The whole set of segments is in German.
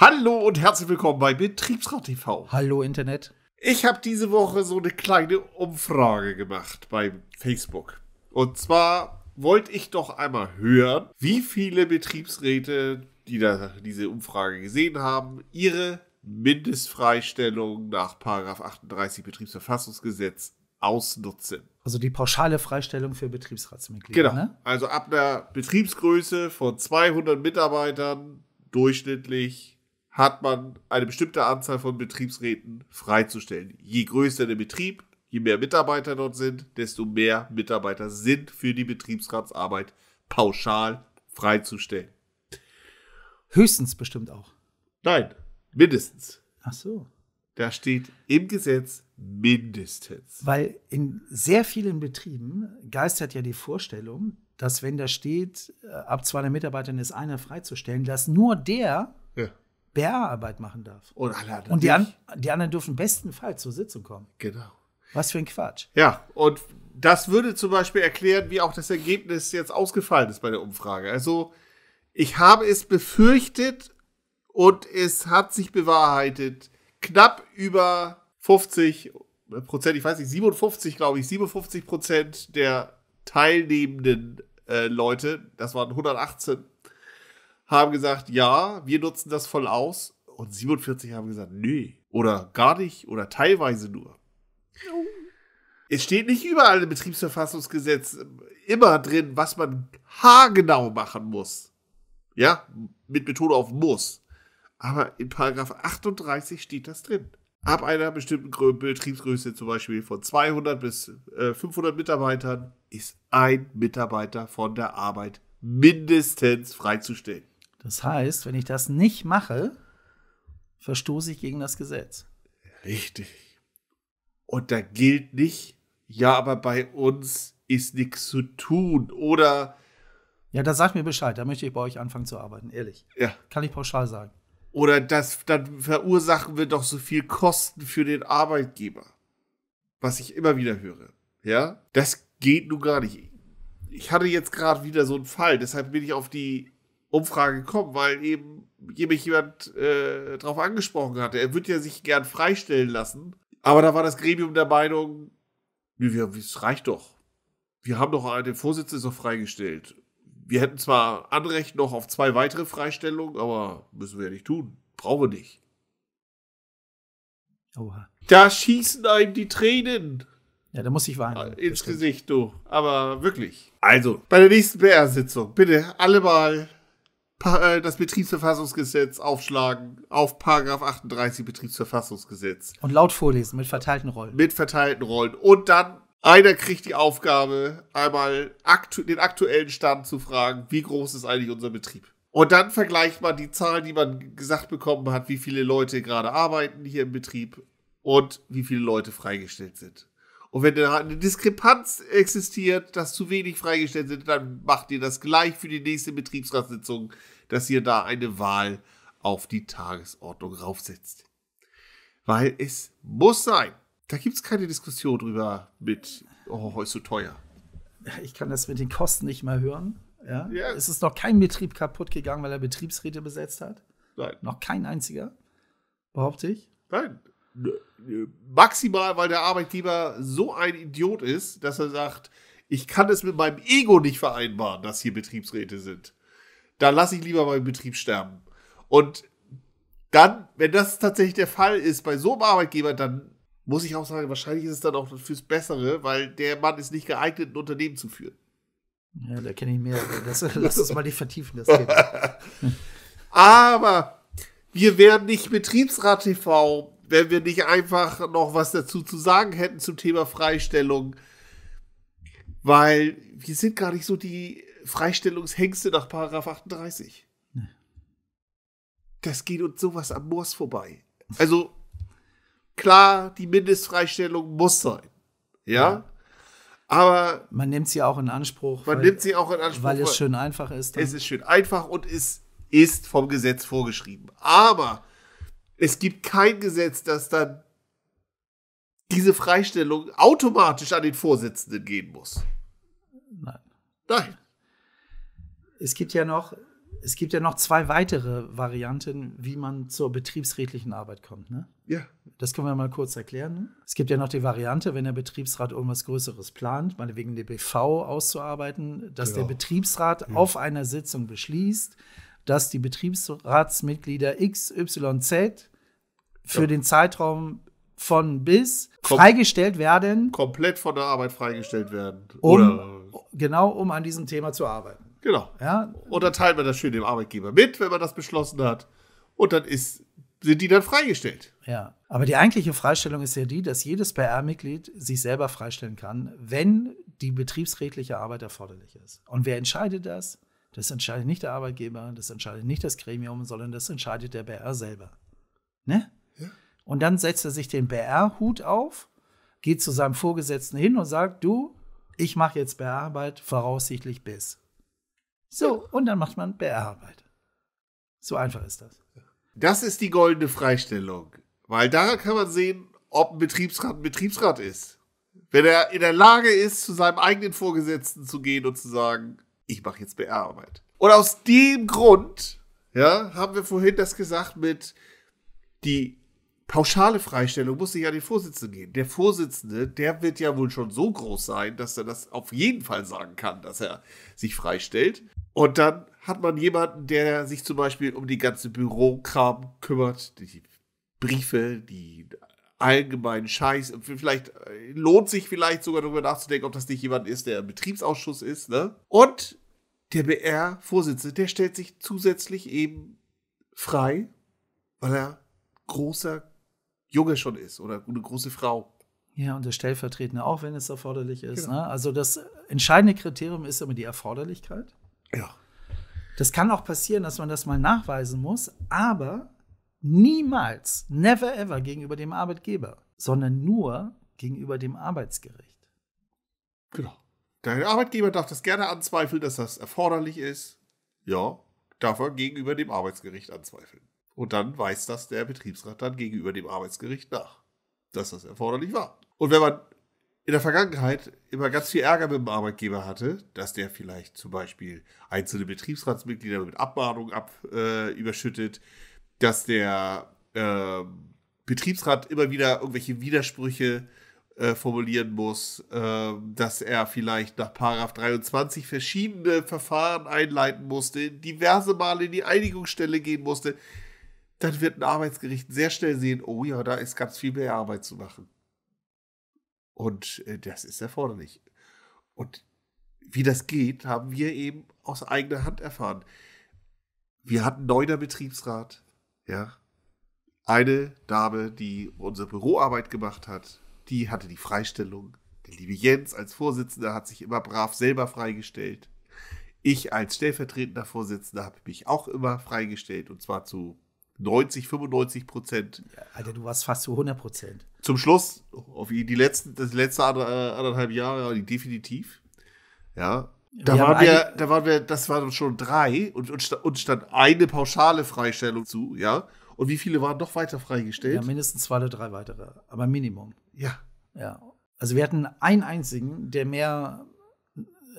Hallo und herzlich willkommen bei Betriebsrat TV. Hallo Internet. Ich habe diese Woche so eine kleine Umfrage gemacht bei Facebook. Und zwar wollte ich doch einmal hören, wie viele Betriebsräte, die da diese Umfrage gesehen haben, ihre Mindestfreistellung nach 38 Betriebsverfassungsgesetz ausnutzen. Also die pauschale Freistellung für Betriebsratsmitglieder. Genau. Ne? Also ab einer Betriebsgröße von 200 Mitarbeitern durchschnittlich hat man eine bestimmte Anzahl von Betriebsräten freizustellen. Je größer der Betrieb, je mehr Mitarbeiter dort sind, desto mehr Mitarbeiter sind für die Betriebsratsarbeit pauschal freizustellen. Höchstens bestimmt auch. Nein, mindestens. Ach so. Da steht im Gesetz mindestens. Weil in sehr vielen Betrieben geistert ja die Vorstellung, dass wenn da steht, äh, ab 200 Mitarbeitern ist einer freizustellen, dass nur der ja. PR-Arbeit machen darf. Und, und die, an, die, anderen dürfen bestenfalls zur Sitzung kommen. Genau. Was für ein Quatsch. Ja, und das würde zum Beispiel erklären, wie auch das Ergebnis jetzt ausgefallen ist bei der Umfrage. Also, ich habe es befürchtet und es hat sich bewahrheitet. Knapp über 50 äh, Prozent, ich weiß nicht, 57, glaube ich, 57 Prozent der teilnehmenden äh, Leute, das waren 118 haben gesagt, ja, wir nutzen das voll aus. Und 47 haben gesagt, nö, oder gar nicht, oder teilweise nur. Es steht nicht überall im Betriebsverfassungsgesetz ähm, immer drin, was man haargenau machen muss. Ja, mit Methode auf muss. Aber in Paragraph 38 steht das drin. Ab einer bestimmten Betriebsgröße, zum Beispiel von 200 bis 500 äh, Mitarbeitern, ist ein Mitarbeiter von der Arbeit mindestens freizustellen. Das heißt, wenn ich das nicht mache, verstoße ich gegen das Gesetz. Richtig. Und da gilt nicht, ja, aber bei uns ist nichts zu tun oder. Ja, da sagt mir Bescheid, da möchte ich bei euch anfangen zu arbeiten, ehrlich. Ja. Kann ich pauschal sagen. Oder das, dann verursachen wir doch so viel Kosten für den Arbeitgeber. Was ich immer wieder höre. Ja, das geht nun gar nicht. Ich hatte jetzt gerade wieder so einen Fall, deshalb bin ich auf die Umfrage kommen, weil eben mich jemand äh, darauf angesprochen hatte. Er würde ja sich gern freistellen lassen, aber da war das Gremium der Meinung, es reicht doch. Wir haben doch den Vorsitzenden doch freigestellt. Wir hätten zwar Anrecht noch auf zwei weitere Freistellungen, aber müssen wir ja nicht tun. Brauchen wir nicht. Oha. Da schießen einem die Tränen. Ja, da muss ich weinen. Äh, ins Gesicht, du. Aber wirklich. Also, bei der nächsten PR-Sitzung, bitte alle mal äh, das Betriebsverfassungsgesetz aufschlagen auf Paragraph 38 Betriebsverfassungsgesetz. Und laut vorlesen, mit verteilten Rollen. Mit verteilten Rollen. Und dann einer kriegt die Aufgabe, einmal aktu den aktuellen Stand zu fragen, wie groß ist eigentlich unser Betrieb? Und dann vergleicht man die Zahlen, die man gesagt bekommen hat, wie viele Leute gerade arbeiten hier im Betrieb und wie viele Leute freigestellt sind. Und wenn da eine Diskrepanz existiert, dass zu wenig freigestellt sind, dann macht ihr das gleich für die nächste Betriebsratssitzung, dass ihr da eine Wahl auf die Tagesordnung raufsetzt. Weil es muss sein. Da gibt es keine Diskussion drüber mit, oh, ist so teuer. Ich kann das mit den Kosten nicht mehr hören. Ja? Yes. Es ist noch kein Betrieb kaputt gegangen, weil er Betriebsräte besetzt hat. Nein. Noch kein einziger, behaupte ich. Nein. Maximal, weil der Arbeitgeber so ein Idiot ist, dass er sagt, ich kann es mit meinem Ego nicht vereinbaren, dass hier Betriebsräte sind. Da lasse ich lieber meinen Betrieb sterben. Und dann, wenn das tatsächlich der Fall ist bei so einem Arbeitgeber, dann muss ich auch sagen, wahrscheinlich ist es dann auch fürs Bessere, weil der Mann ist nicht geeignet, ein Unternehmen zu führen. Ja, da kenne ich mehr. Das, lass uns mal nicht vertiefen, das Thema. Aber wir werden nicht Betriebsrat TV, wenn wir nicht einfach noch was dazu zu sagen hätten zum Thema Freistellung. Weil wir sind gar nicht so die Freistellungshengste nach Paragraph 38. Das geht uns sowas am Moors vorbei. Also, klar, die Mindestfreistellung muss sein. Ja? ja. Aber. Man nimmt sie auch in Anspruch. Man weil, nimmt sie auch in Anspruch. Weil es schön einfach ist. Dann. Es ist schön einfach und es ist vom Gesetz vorgeschrieben. Aber es gibt kein Gesetz, das dann diese Freistellung automatisch an den Vorsitzenden geben muss. Nein. Nein. Es gibt ja noch, es gibt ja noch zwei weitere Varianten, wie man zur betriebsrätlichen Arbeit kommt. Ne? Ja. Das können wir mal kurz erklären. Ne? Es gibt ja noch die Variante, wenn der Betriebsrat irgendwas Größeres plant, meinetwegen eine BV auszuarbeiten, dass genau. der Betriebsrat ja. auf einer Sitzung beschließt, dass die Betriebsratsmitglieder XYZ für ja. den Zeitraum von bis Kom freigestellt werden. Komplett von der Arbeit freigestellt werden. Um, Oder genau, um an diesem Thema zu arbeiten. Genau. Ja? Und dann teilt man das schön dem Arbeitgeber mit, wenn man das beschlossen hat. Und dann ist, sind die dann freigestellt. Ja. Aber die eigentliche Freistellung ist ja die, dass jedes PR-Mitglied sich selber freistellen kann, wenn die betriebsrechtliche Arbeit erforderlich ist. Und wer entscheidet das? Das entscheidet nicht der Arbeitgeber, das entscheidet nicht das Gremium, sondern das entscheidet der BR selber. Ne? Ja. Und dann setzt er sich den BR-Hut auf, geht zu seinem Vorgesetzten hin und sagt, du, ich mache jetzt BR-Arbeit, voraussichtlich bis. So, ja. und dann macht man BR-Arbeit. So einfach ist das. Das ist die goldene Freistellung, weil daran kann man sehen, ob ein Betriebsrat ein Betriebsrat ist. Wenn er in der Lage ist, zu seinem eigenen Vorgesetzten zu gehen und zu sagen, ich mache jetzt BR-Arbeit. Und aus dem Grund, ja, haben wir vorhin das gesagt mit die pauschale Freistellung muss nicht an den Vorsitzenden gehen. Der Vorsitzende, der wird ja wohl schon so groß sein, dass er das auf jeden Fall sagen kann, dass er sich freistellt. Und dann hat man jemanden, der sich zum Beispiel um die ganze Bürokram kümmert, die Briefe, die allgemein Scheiß. Vielleicht äh, lohnt sich vielleicht sogar darüber nachzudenken, ob das nicht jemand ist, der im Betriebsausschuss ist, ne? Und der BR-Vorsitzende, der stellt sich zusätzlich eben frei, weil er großer Junge schon ist oder eine große Frau. Ja, und der Stellvertretende auch, wenn es erforderlich ist. Genau. Ne? Also das entscheidende Kriterium ist immer die Erforderlichkeit. Ja. Das kann auch passieren, dass man das mal nachweisen muss, aber Niemals, never ever gegenüber dem Arbeitgeber, sondern nur gegenüber dem Arbeitsgericht. Genau. Der Arbeitgeber darf das gerne anzweifeln, dass das erforderlich ist. Ja, darf er gegenüber dem Arbeitsgericht anzweifeln. Und dann weiß das der Betriebsrat dann gegenüber dem Arbeitsgericht nach, dass das erforderlich war. Und wenn man in der Vergangenheit immer ganz viel Ärger mit dem Arbeitgeber hatte, dass der vielleicht zum Beispiel einzelne Betriebsratsmitglieder mit Abmahnung ab, äh, überschüttet, dass der äh, Betriebsrat immer wieder irgendwelche Widersprüche äh, formulieren muss, äh, dass er vielleicht nach Paragraph 23 verschiedene Verfahren einleiten musste, diverse Male in die Einigungsstelle gehen musste, dann wird ein Arbeitsgericht sehr schnell sehen, oh ja, da ist ganz viel mehr Arbeit zu machen. Und äh, das ist erforderlich. Und wie das geht, haben wir eben aus eigener Hand erfahren. Wir hatten neuner Betriebsrat. Ja. Eine Dame, die unsere Büroarbeit gemacht hat, die hatte die Freistellung. Der liebe Jens als Vorsitzender hat sich immer brav selber freigestellt. Ich als stellvertretender Vorsitzender habe mich auch immer freigestellt und zwar zu 90, 95 Prozent. Alter, du warst fast zu 100 Prozent. Zum Schluss, auf die letzten, das letzte anderthalb Jahre, definitiv. Ja, da wir waren wir, da waren wir, das waren schon drei und uns stand eine pauschale Freistellung zu, ja. Und wie viele waren noch weiter freigestellt? Ja, mindestens zwei oder drei weitere, aber Minimum. Ja. Ja. Also wir hatten einen einzigen, der mehr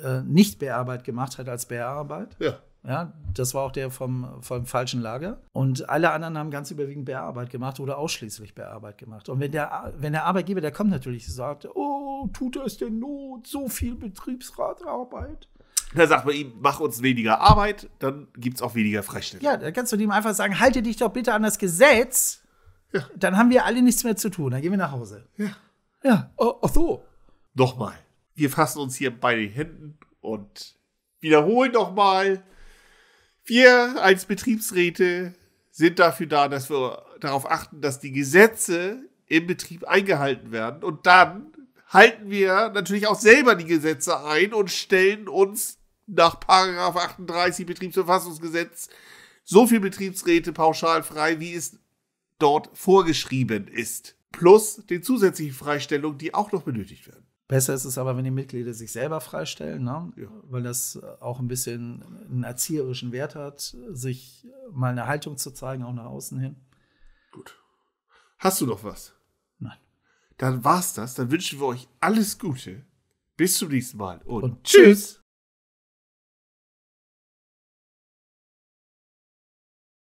äh, nicht Bärarbeit gemacht hat als Bärarbeit. Ja. Ja, das war auch der vom, vom falschen Lager. Und alle anderen haben ganz überwiegend Bärarbeit gemacht oder ausschließlich Bärarbeit gemacht. Und wenn der, wenn der Arbeitgeber, der kommt natürlich, sagt, oh, tut es denn not, so viel Betriebsratarbeit. Da sagt man ihm, mach uns weniger Arbeit, dann gibt es auch weniger Freistellen. Ja, dann kannst du ihm einfach sagen, halte dich doch bitte an das Gesetz. Ja. Dann haben wir alle nichts mehr zu tun, dann gehen wir nach Hause. Ja. Ja, oh, ach so. Nochmal. Wir fassen uns hier bei den Händen und wiederholen nochmal. Wir als Betriebsräte sind dafür da, dass wir darauf achten, dass die Gesetze im Betrieb eingehalten werden. Und dann halten wir natürlich auch selber die Gesetze ein und stellen uns nach Paragraph 38 Betriebsverfassungsgesetz so viel Betriebsräte pauschal frei, wie es dort vorgeschrieben ist. Plus den zusätzlichen Freistellungen, die auch noch benötigt werden. Besser ist es aber, wenn die Mitglieder sich selber freistellen, ne? ja. weil das auch ein bisschen einen erzieherischen Wert hat, sich mal eine Haltung zu zeigen, auch nach außen hin. Gut. Hast du noch was? Nein. Dann war's das. Dann wünschen wir euch alles Gute. Bis zum nächsten Mal und, und tschüss.